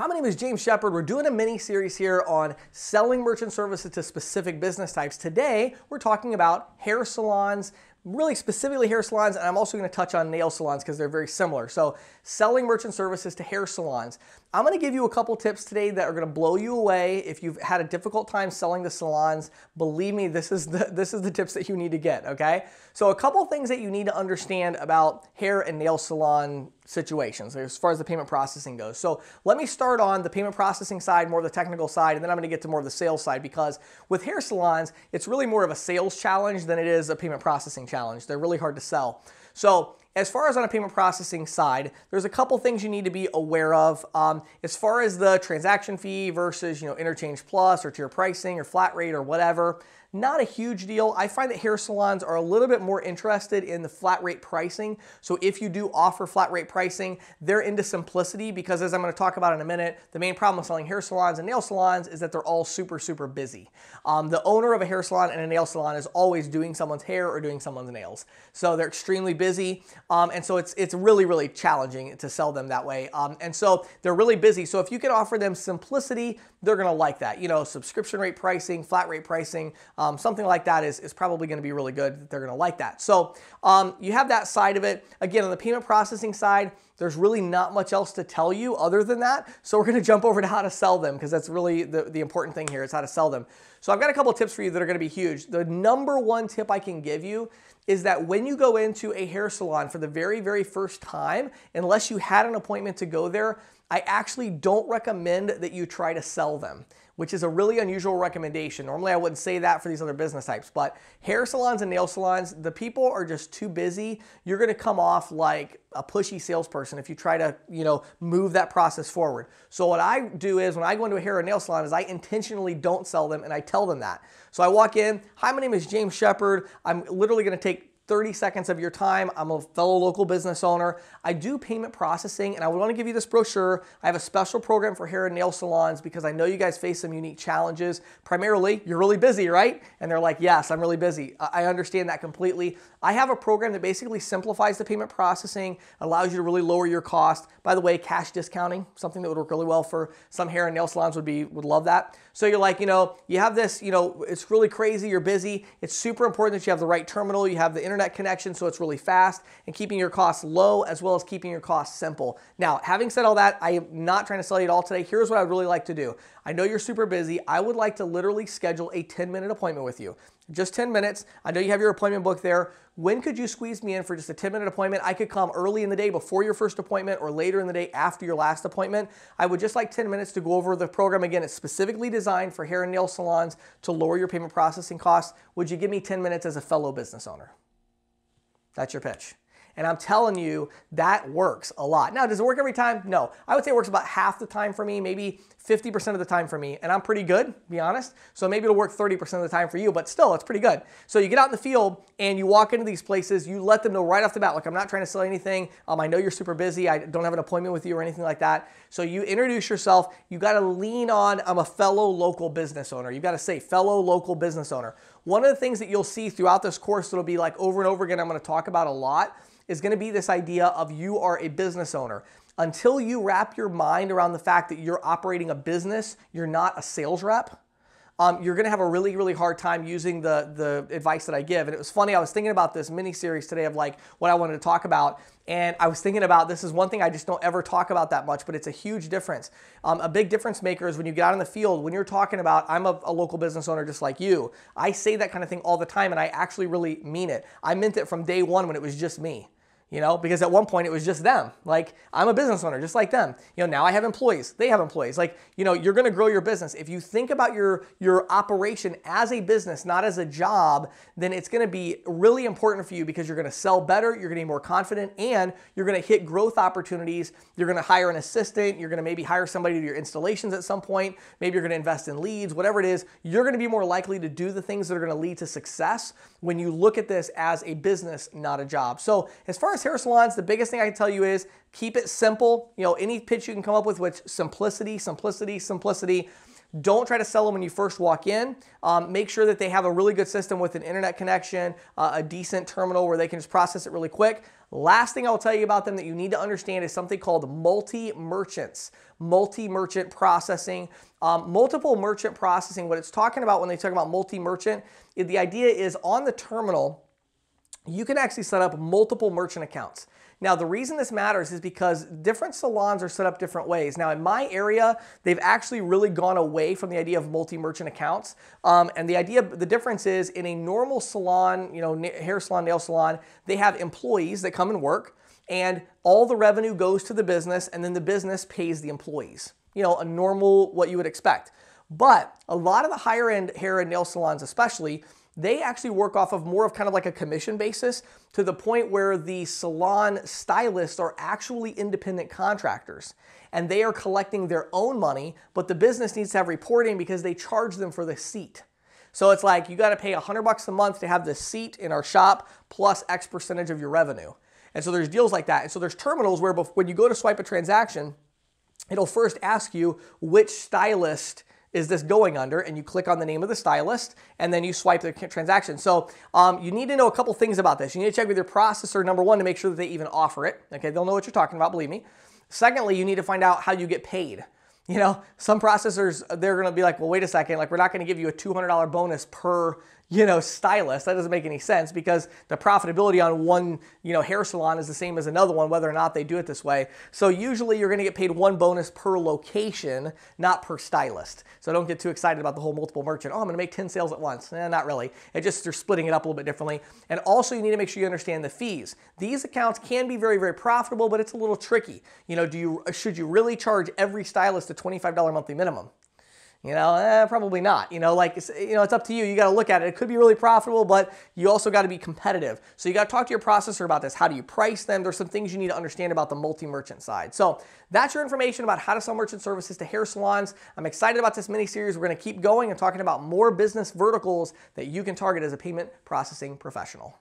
Hi, my name is James Shepard. We're doing a mini series here on selling merchant services to specific business types. Today, we're talking about hair salons, really specifically hair salons, and I'm also gonna touch on nail salons because they're very similar. So selling merchant services to hair salons. I'm gonna give you a couple tips today that are gonna blow you away. If you've had a difficult time selling to salons, believe me, this is the, this is the tips that you need to get, okay? So a couple things that you need to understand about hair and nail salon situations as far as the payment processing goes. So let me start on the payment processing side, more of the technical side, and then I'm gonna get to more of the sales side because with hair salons, it's really more of a sales challenge than it is a payment processing challenge. They're really hard to sell. So as far as on a payment processing side, there's a couple things you need to be aware of. Um, as far as the transaction fee versus you know interchange plus or tier pricing or flat rate or whatever, not a huge deal. I find that hair salons are a little bit more interested in the flat rate pricing. So if you do offer flat rate pricing, they're into simplicity because as I'm gonna talk about in a minute, the main problem with selling hair salons and nail salons is that they're all super, super busy. Um, the owner of a hair salon and a nail salon is always doing someone's hair or doing someone's nails. So they're extremely busy. Um, and so it's, it's really, really challenging to sell them that way. Um, and so they're really busy. So if you can offer them simplicity, they're gonna like that. You know, subscription rate pricing, flat rate pricing, um, something like that is, is probably going to be really good. They're going to like that. So um, you have that side of it. Again, on the payment processing side, there's really not much else to tell you other than that. So we're going to jump over to how to sell them because that's really the, the important thing here is how to sell them. So I've got a couple tips for you that are going to be huge. The number one tip I can give you is that when you go into a hair salon for the very, very first time, unless you had an appointment to go there, I actually don't recommend that you try to sell them, which is a really unusual recommendation. Normally I wouldn't say that for these other business types, but hair salons and nail salons, the people are just too busy. You're gonna come off like a pushy salesperson if you try to, you know, move that process forward. So what I do is when I go into a hair or nail salon is I intentionally don't sell them and I tell them that. So I walk in, hi, my name is James Shepard. I'm literally gonna take 30 seconds of your time. I'm a fellow local business owner. I do payment processing and I want to give you this brochure. I have a special program for hair and nail salons because I know you guys face some unique challenges. Primarily, you're really busy, right? And they're like, yes, I'm really busy. I understand that completely. I have a program that basically simplifies the payment processing, allows you to really lower your cost. By the way, cash discounting, something that would work really well for some hair and nail salons would be, would love that. So you're like, you know, you have this, you know, it's really crazy, you're busy. It's super important that you have the right terminal, you have the internet internet connection so it's really fast and keeping your costs low as well as keeping your costs simple. Now, having said all that, I am not trying to sell you at all today. Here's what I would really like to do. I know you're super busy. I would like to literally schedule a 10 minute appointment with you just 10 minutes. I know you have your appointment book there. When could you squeeze me in for just a 10 minute appointment? I could come early in the day before your first appointment or later in the day after your last appointment. I would just like 10 minutes to go over the program. Again, it's specifically designed for hair and nail salons to lower your payment processing costs. Would you give me 10 minutes as a fellow business owner? That's your pitch. And I'm telling you, that works a lot. Now, does it work every time? No. I would say it works about half the time for me, maybe 50% of the time for me. And I'm pretty good, be honest. So maybe it'll work 30% of the time for you, but still, it's pretty good. So you get out in the field and you walk into these places, you let them know right off the bat, like, I'm not trying to sell anything. Um, I know you're super busy. I don't have an appointment with you or anything like that. So you introduce yourself. You got to lean on, I'm a fellow local business owner. you got to say, fellow local business owner. One of the things that you'll see throughout this course that'll be like over and over again, I'm going to talk about a lot is going to be this idea of you are a business owner. Until you wrap your mind around the fact that you're operating a business, you're not a sales rep. Um, you're going to have a really, really hard time using the, the advice that I give. And it was funny, I was thinking about this mini series today of like what I wanted to talk about. And I was thinking about this is one thing I just don't ever talk about that much, but it's a huge difference. Um, a big difference maker is when you get out in the field, when you're talking about, I'm a, a local business owner just like you. I say that kind of thing all the time, and I actually really mean it. I meant it from day one when it was just me you know, because at one point it was just them. Like, I'm a business owner, just like them. You know, now I have employees, they have employees. Like, you know, you're gonna grow your business. If you think about your, your operation as a business, not as a job, then it's gonna be really important for you because you're gonna sell better, you're gonna be more confident, and you're gonna hit growth opportunities. You're gonna hire an assistant, you're gonna maybe hire somebody to do your installations at some point, maybe you're gonna invest in leads, whatever it is, you're gonna be more likely to do the things that are gonna lead to success when you look at this as a business, not a job. So, as far as as hair salons, the biggest thing I can tell you is keep it simple. You know, any pitch you can come up with, which simplicity, simplicity, simplicity. Don't try to sell them when you first walk in. Um, make sure that they have a really good system with an internet connection, uh, a decent terminal where they can just process it really quick. Last thing I'll tell you about them that you need to understand is something called multi-merchants, multi-merchant processing. Um, multiple merchant processing, what it's talking about when they talk about multi-merchant, the idea is on the terminal, you can actually set up multiple merchant accounts. Now, the reason this matters is because different salons are set up different ways. Now, in my area, they've actually really gone away from the idea of multi-merchant accounts. Um, and the idea, the difference is in a normal salon, you know, hair salon, nail salon, they have employees that come and work and all the revenue goes to the business and then the business pays the employees. You know, a normal, what you would expect. But a lot of the higher end hair and nail salons especially, they actually work off of more of kind of like a commission basis to the point where the salon stylists are actually independent contractors and they are collecting their own money, but the business needs to have reporting because they charge them for the seat. So it's like you got to pay 100 bucks a month to have the seat in our shop plus X percentage of your revenue. And so there's deals like that. And so there's terminals where when you go to swipe a transaction, it'll first ask you which stylist is this going under? And you click on the name of the stylist and then you swipe the transaction. So um, you need to know a couple things about this. You need to check with your processor, number one, to make sure that they even offer it. Okay, they'll know what you're talking about, believe me. Secondly, you need to find out how you get paid. You know, some processors, they're gonna be like, well, wait a second, like we're not gonna give you a $200 bonus per you know, stylist. That doesn't make any sense because the profitability on one, you know, hair salon is the same as another one, whether or not they do it this way. So usually you're going to get paid one bonus per location, not per stylist. So don't get too excited about the whole multiple merchant. Oh, I'm going to make 10 sales at once. Eh, not really. It just, they're splitting it up a little bit differently. And also you need to make sure you understand the fees. These accounts can be very, very profitable, but it's a little tricky. You know, do you, should you really charge every stylist a $25 monthly minimum? You know, eh, probably not. You know, like, you know, it's up to you. You got to look at it. It could be really profitable, but you also got to be competitive. So you got to talk to your processor about this. How do you price them? There's some things you need to understand about the multi-merchant side. So that's your information about how to sell merchant services to hair salons. I'm excited about this mini series. We're going to keep going and talking about more business verticals that you can target as a payment processing professional.